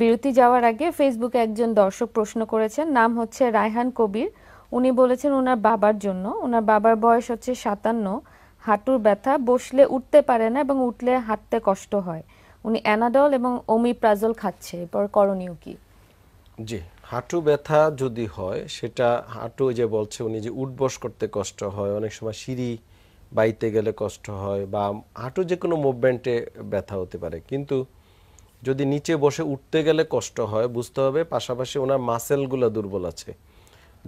বিরতি যাওয়ার আগে ফেসবুকে একজন দর্শক প্রশ্ন করেছেন নাম হচ্ছে রায়হান কবির উনি বলেছেন ওনার বাবার জন্য ওনার বাবার বয়স হচ্ছে সাতান্ন হাঁটুর ব্যথা বসলে উঠতে পারে না এবং উঠলে হাঁটতে কষ্ট হয় উনি অ্যানাডল এবং প্রাজল খাচ্ছে এরপর করণীয় কি জি হাঁটু ব্যথা যদি হয় সেটা হাঁটু যে বলছে উনি যে উঠবস করতে কষ্ট হয় অনেক সময় সিঁড়ি বাইতে গেলে কষ্ট হয় বা হাঁটু যে কোনো মুভমেন্টে ব্যথা হতে পারে কিন্তু যদি নিচে বসে উঠতে গেলে কষ্ট হয় বুঝতে হবে পাশাপাশি ওনার মাসেলগুলো দুর্বল আছে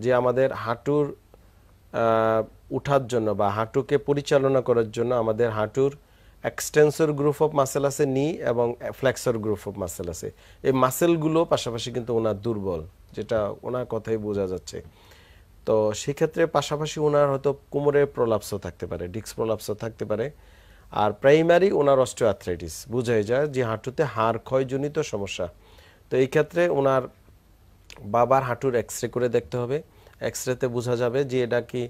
যে আমাদের হাঁটুর উঠার জন্য বা হাঁটুকে পরিচালনা করার জন্য আমাদের হাঁটুর এক্সটেন্সর গ্রুপ অফ মাসেল আছে নি এবং ফ্লেক্সর গ্রুপ অফ মাসেল আছে এই মাসেলগুলো পাশাপাশি কিন্তু ওনার দুর্বল যেটা ওনার কথাই বোঝা যাচ্ছে তো সেক্ষেত্রে পাশাপাশি ওনার হয়তো কোমরের প্রলাপসও থাকতে পারে ডিস্ক প্রলাপসও থাকতে পারে আর প্রাইমারি ওনার অস্ট্রিয়াথ্রাইটিস বোঝাই যায় যে হাঁটুতে হাড় ক্ষয়জনিত সমস্যা তো এই ক্ষেত্রে ওনার বাবার হাঁটুর এক্স রে করে দেখতে হবে এক্স রেতে বোঝা যাবে যে এটা কি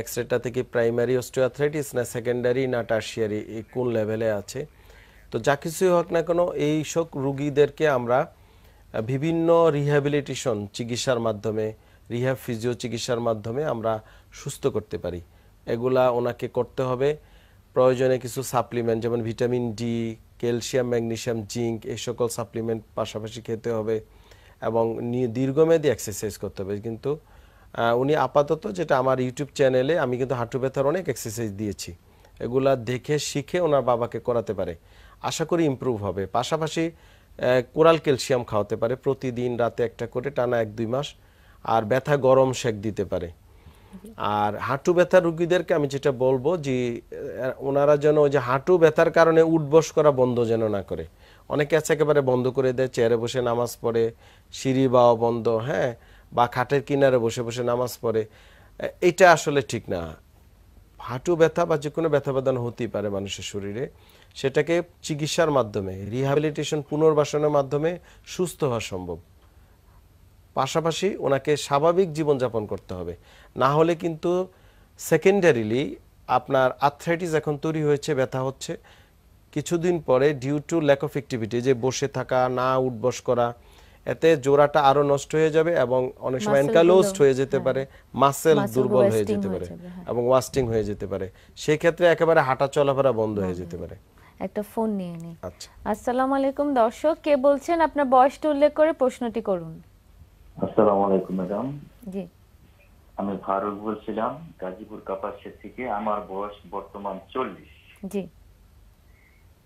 এক্স রেটা থেকে প্রাইমারি অস্ট্রিয়াথ্রাইটিস না সেকেন্ডারি না টার্সিয়ারি কোন লেভেলে আছে তো যা কিছুই হোক না কেন এই সব রুগীদেরকে আমরা বিভিন্ন রিহ্যাবিলিটেশন চিকিৎসার মাধ্যমে রিহ্যাব ফিজিও চিকিৎসার মাধ্যমে আমরা সুস্থ করতে পারি এগুলা ওনাকে করতে হবে প্রয়োজনে কিছু সাপ্লিমেন্ট যেমন vitamin D calcium magnesium zinc এই সকল সাপ্লিমেন্ট পাশাপাশি খেতে হবে এবং দীর্ঘমেয়াদী এক্সারসাইজ করতে হবে কিন্তু উনি আপাতত যেটা আমার ইউটিউব চ্যানেলে আমি কিন্তু হাঁটু ব্যথার অনেক এক্সারসাইজ দিয়েছি এগুলা দেখে শিখে ওনার বাবাকে করাতে পারে আশা করি ইম্প্রুভ হবে পাশাপাশি কোরাল ক্যালসিয়াম খাওয়াতে পারে প্রতিদিন রাতে একটা করে টানা এক দুই মাস আর ব্যথা গরম শেক দিতে পারে আর হাঁটু ব্যথা রুগীদেরকে আমি যেটা বলবো যে ওনারা যেন ওই যে হাঁটু ব্যথার কারণে উঠবস করা বন্ধ যেন না করে অনেকে আছে একেবারে বন্ধ করে দেয় চেয়ারে বসে নামাজ পড়ে সিঁড়ি বা বন্ধ হ্যাঁ বা খাটের কিনারে বসে বসে নামাজ পড়ে এটা আসলে ঠিক না হাঁটু ব্যথা বা যে কোনো ব্যথা বেদনা হতেই পারে মানুষের শরীরে সেটাকে চিকিৎসার মাধ্যমে রিহ্যাবিলিটেশন পুনর্বাসনের মাধ্যমে সুস্থ হওয়া সম্ভব পাশাপাশি ওনাকে স্বাভাবিক জীবনযাপন করতে হবে না হলে কিন্তু সেকেন্ডারিলি আপনার আর্থ্রাইটিস এখন তৈরি হয়েছে ব্যথা হচ্ছে কিছুদিন পরে due to lack of activity যে বসে থাকা না উঠবস করা এতে জোড়াটা আরও নষ্ট হয়ে যাবে এবং অনেক সময় এনকালোস্ট হ্যাঁ। হ্যাঁ। হয়ে যেতে পারে মাসেল দুর্বল হয়ে যেতে পারে এবং ওয়াস্টিং হয়ে যেতে পারে সেই ক্ষেত্রে একেবারে হাঁটা চলাফেরা বন্ধ হয়ে যেতে পারে একটা ফোন নিয়ে নিই আচ্ছা। আসসালামু আলাইকুম দর্শক কে বলছেন আপনার বয়সটা উল্লেখ করে প্রশ্নটি করুন আসসালামু আলাইকুম ম্যাডাম জি আমি ফারুক বলছিলাম গাজীপুর কাপাসিয়া থেকে আমার বয়স বর্তমান চল্লিশ জি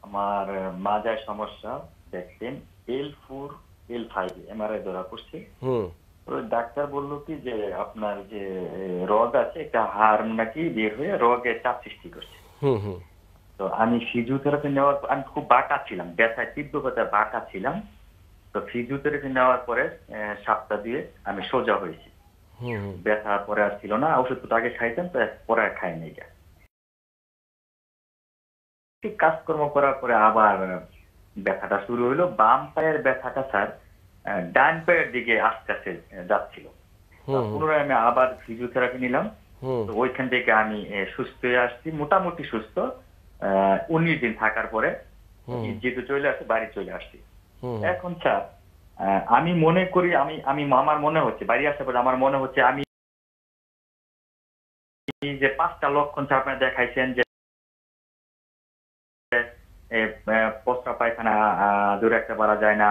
আমার মাজায় সমস্যা দেখছেন L four L five MRI ধরা পড়ছে ডাক্তার বলল কি যে আপনার যে রগ আছে একটা হার্ম নাকি বের হয়ে রগে চাপ সৃষ্টি করছে তো আমি ফিজিওথেরাপি নেওয়ার আমি খুব বাঁকা ছিলাম ব্যথায় তীব্র ব্যথায় বাঁকা ছিলাম তো ফিজিওথেরাপি নেওয়ার পরে সাপটা দিয়ে আমি সোজা হয়েছি ব্যথা পরে আর ছিল না ওষুধ তো আগে খাইতাম তো পরে আর খাই নাই ঠিক কাজকর্ম করার পরে আবার ব্যথাটা শুরু হইলো বাম পায়ের ব্যথাটা স্যার ডান পায়ের দিকে আস্তে আস্তে যাচ্ছিল পুনরায় আমি আবার ফিজিওথেরাপি নিলাম তো ওইখান থেকে আমি সুস্থ হয়ে আসছি মোটামুটি সুস্থ উনিশ দিন থাকার পরে যেহেতু চলে আসছি বাড়ি চলে আসছি এখন স্যার আমি মনে করি আমি আমি আমার মনে হচ্ছে বাড়ি আসার পরে আমার মনে হচ্ছে আমি যে পাঁচটা লক্ষণ স্যার আপনার দেখাইছেন যে পোস্টা পায়খানা দূরে একটা পারা যায় না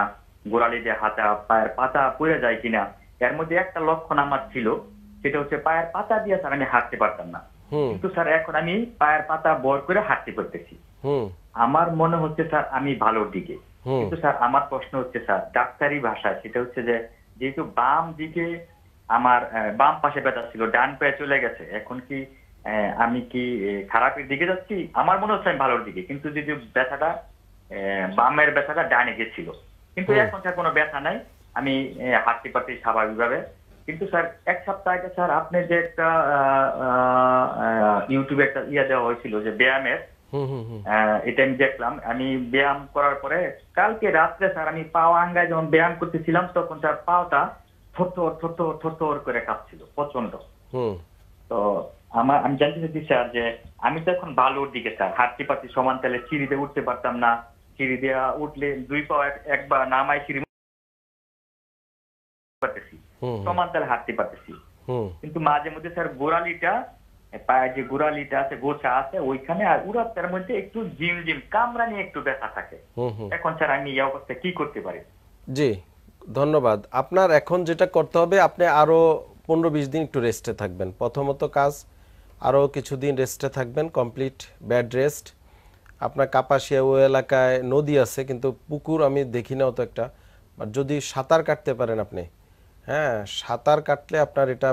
গোড়ালি দিয়ে হাতা পায়ের পাতা পড়ে যায় কিনা এর মধ্যে একটা লক্ষণ আমার ছিল সেটা হচ্ছে পায়ের পাতা দিয়ে স্যার আমি হাঁটতে পারতাম না কিন্তু স্যার এখন আমি পায়ের পাতা বর করে হাঁটতে পারতেছি আমার মনে হচ্ছে স্যার আমি ভালো দিকে কিন্তু স্যার আমার প্রশ্ন হচ্ছে স্যার ডাক্তারি ভাষায় সেটা হচ্ছে যে যেহেতু বাম দিকে আমার বাম পাশে ব্যথা ছিল ডান পায়ে চলে গেছে এখন কি আমি কি খারাপের দিকে যাচ্ছি আমার মনে হচ্ছে আমি ভালোর দিকে কিন্তু যদি ব্যথাটা বামের ব্যথাটা ডানে গেছিল কিন্তু এখন স্যার কোনো ব্যথা নাই আমি হাঁটতে পারছি স্বাভাবিকভাবে কিন্তু স্যার এক সপ্তাহ আগে স্যার আপনি যে একটা ইউটিউবে একটা ইয়া দেওয়া হয়েছিল যে ব্যায়ামের এটা আমি দেখলাম আমি ব্যায়াম করার পরে কালকে রাত্রে স্যার আমি পাও আঙ্গায় যখন ব্যায়াম করতেছিলাম তখন স্যার পাওটা থরথর থরথর থরথর করে কাঁপছিল প্রচন্ড তো আমার আমি জানতে চাচ্ছি স্যার যে আমি তো এখন ভালোর দিকে স্যার হাঁটতে পারছি সমান তালে সিঁড়িতে উঠতে পারতাম না সিঁড়ি দেওয়া উঠলে দুই পাও একবার নামায় সিঁড়ি পারতেছি সমান তালে হাঁটতে পারতেছি কিন্তু মাঝে মধ্যে স্যার গোড়ালিটা পায়ের যে গোড়ালিটা আছে গোছা আছে ওইখানে আর উড়াতের মধ্যে একটু জিম জিম নিয়ে একটু ব্যথা থাকে এখন স্যার আমি এই অবস্থায় কি করতে পারি জি ধন্যবাদ আপনার এখন যেটা করতে হবে আপনি আরো পনেরো বিশ দিন একটু রেস্টে থাকবেন প্রথমত কাজ আরও কিছুদিন রেস্টে থাকবেন কমপ্লিট ব্যাড রেস্ট আপনার কাপাসিয়া ও এলাকায় নদী আছে কিন্তু পুকুর আমি দেখি না অত একটা যদি সাঁতার কাটতে পারেন আপনি হ্যাঁ সাঁতার কাটলে আপনার এটা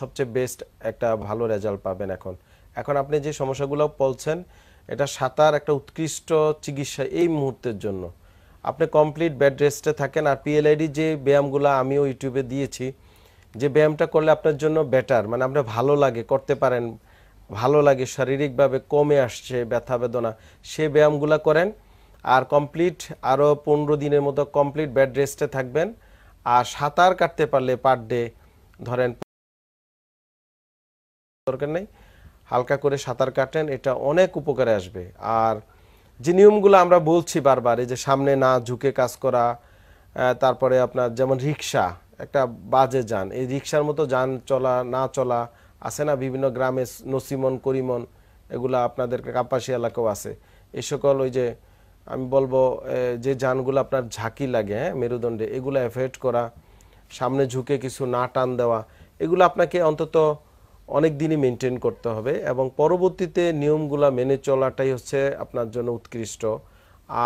সবচেয়ে বেস্ট একটা ভালো রেজাল্ট পাবেন এখন এখন আপনি যে সমস্যাগুলো বলছেন এটা সাঁতার একটা উৎকৃষ্ট চিকিৎসা এই মুহূর্তের জন্য আপনি কমপ্লিট বেড রেস্টে থাকেন আর পিএলআইডি যে ব্যায়ামগুলো আমিও ইউটিউবে দিয়েছি যে ব্যায়ামটা করলে আপনার জন্য বেটার মানে আপনার ভালো লাগে করতে পারেন ভালো লাগে শারীরিকভাবে কমে আসছে ব্যথা বেদনা সে ব্যায়ামগুলো করেন আর কমপ্লিট আরও পনেরো দিনের মতো কমপ্লিট বেড রেস্টে থাকবেন আর সাঁতার কাটতে পারলে পার ডে ধরেন দরকার নেই হালকা করে সাঁতার কাটেন এটা অনেক উপকারে আসবে আর যে নিয়মগুলো আমরা বলছি বারবার এই যে সামনে না ঝুঁকে কাজ করা তারপরে আপনার যেমন রিক্সা একটা বাজে যান এই রিক্সার মতো যান চলা না চলা আছে না বিভিন্ন গ্রামে নসিমন করিমন এগুলো আপনাদের কাপাসি এলাকাও আছে এই সকল ওই যে আমি বলবো যে যানগুলো আপনার ঝাঁকি লাগে হ্যাঁ মেরুদণ্ডে এগুলো অ্যাভয়েড করা সামনে ঝুঁকে কিছু না টান দেওয়া এগুলো আপনাকে অন্তত অনেক দিনই মেনটেন করতে হবে এবং পরবর্তীতে নিয়মগুলো মেনে চলাটাই হচ্ছে আপনার জন্য উৎকৃষ্ট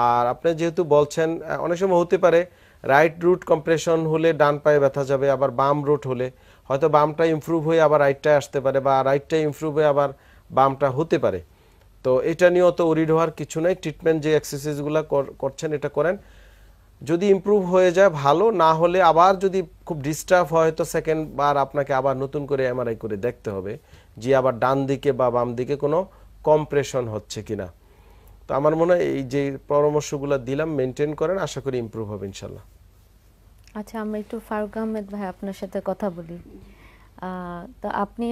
আর আপনি যেহেতু বলছেন অনেক সময় হতে পারে রাইট রুট কম্প্রেশন হলে ডান পায়ে ব্যথা যাবে আবার বাম রুট হলে হয়তো বামটা ইমপ্রুভ হয়ে আবার রাইটটায় আসতে পারে বা রাইটটা ইমপ্রুভ হয়ে আবার বামটা হতে পারে তো এটা নিয়েও তো ওরিড হওয়ার কিছু নাই ট্রিটমেন্ট যে এক্সারসাইজগুলো করছেন এটা করেন যদি ইম্প্রুভ হয়ে যায় ভালো না হলে আবার যদি খুব ডিস্টার্ব হয় তো সেকেন্ড বার আপনাকে আবার নতুন করে এমআরআই করে দেখতে হবে যে আবার ডান দিকে বা বাম দিকে কোনো কম্প্রেশন হচ্ছে কিনা তো আমার মনে হয় এই যে পরামর্শগুলো দিলাম মেনটেন করেন আশা করি ইম্প্রুভ হবে ইনশাল্লাহ আচ্ছা আমরা একটু ফারুক আহমেদ ভাই আপনার সাথে কথা বলি তো আপনি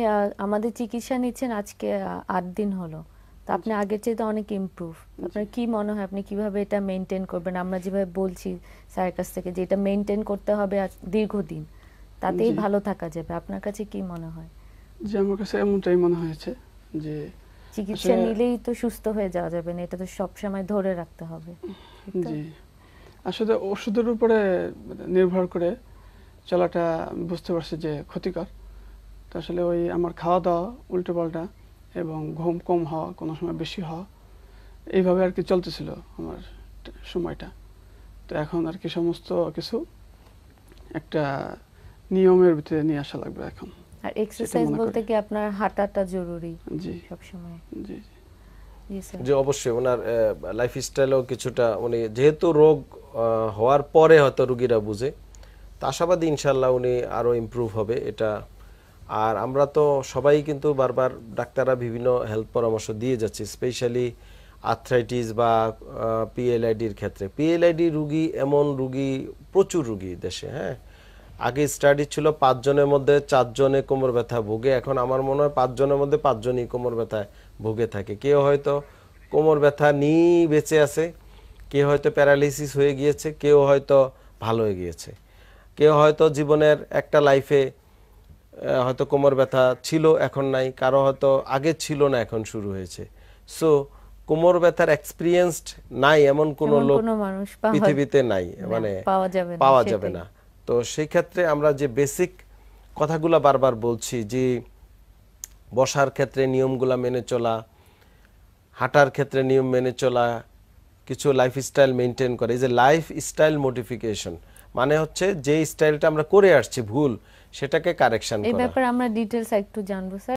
আমাদের চিকিৎসা নিচ্ছেন আজকে আট দিন হলো তো আপনি আগের চেয়ে তো অনেক ইম্প্রুভ আপনার কি মনে হয় আপনি কিভাবে এটা মেনটেন করবেন আমরা যেভাবে বলছি স্যারের কাছ থেকে যে এটা মেনটেন করতে হবে দীর্ঘদিন তাতেই ভালো থাকা যাবে আপনার কাছে কি মনে হয় যে আমার কাছে এমনটাই মনে হয়েছে যে চিকিৎসা নিলেই তো সুস্থ হয়ে যাওয়া যাবে না এটা তো সব সময় ধরে রাখতে হবে জি আসলে ওষুধের উপরে নির্ভর করে চলাটা বুঝতে পারছি যে ক্ষতিকর তো আসলে ওই আমার খাওয়া দাওয়া উল্টো পাল্টা এবং ঘুম কম হওয়া কোনো সময় বেশি হওয়া এইভাবে আর কি চলতেছিল আমার সময়টা তো এখন আর কি সমস্ত কিছু একটা নিয়মের ভিতরে নিয়ে আসা লাগবে এখন আর এক্সারসাইজ বলতে কি আপনার হাঁটাটা জরুরি জি সব সময় জি জি অবশ্যই ওনার লাইফস্টাইলও কিছুটা উনি যেহেতু রোগ হওয়ার পরে হয়তো রুগীরা বুঝে তা আশাবাদী ইনশাল্লাহ উনি আরও ইম্প্রুভ হবে এটা আর আমরা তো সবাই কিন্তু বারবার ডাক্তাররা বিভিন্ন হেলথ পরামর্শ দিয়ে যাচ্ছে স্পেশালি আর্থ্রাইটিস বা পিএলআইডির ক্ষেত্রে পিএলআইডি রুগী এমন রুগী প্রচুর রুগী দেশে হ্যাঁ আগে স্টাডি ছিল পাঁচজনের মধ্যে চারজনে কোমর ব্যথা ভোগে এখন আমার মনে হয় পাঁচজনের মধ্যে পাঁচজনই কোমর ব্যথায় ভুগে থাকে কেউ হয়তো কোমর ব্যথা নিয়েই বেঁচে আছে কেউ হয়তো প্যারালিসিস হয়ে গিয়েছে কেউ হয়তো ভালো হয়ে গিয়েছে কেউ হয়তো জীবনের একটা লাইফে হয়তো কোমর ব্যথা ছিল এখন নাই কারো হয়তো আগে ছিল না এখন শুরু হয়েছে সো কোমর ব্যথার এক্সপিরিয়েন্সড নাই এমন কোন লোক পৃথিবীতে নাই মানে পাওয়া যাবে না তো সেই ক্ষেত্রে আমরা যে বেসিক কথাগুলো বারবার বলছি যে বসার ক্ষেত্রে নিয়মগুলো মেনে চলা হাঁটার ক্ষেত্রে নিয়ম মেনে চলা কিছু লাইফস্টাইল মেনটেন করা এই যে লাইফ স্টাইল মোডিফিকেশন মানে হচ্ছে যে স্টাইলটা আমরা করে আসছি ভুল সেটাকে কারেকশন করা এই ব্যাপারে আমরা ডিটেইলস একটু জানবো স্যার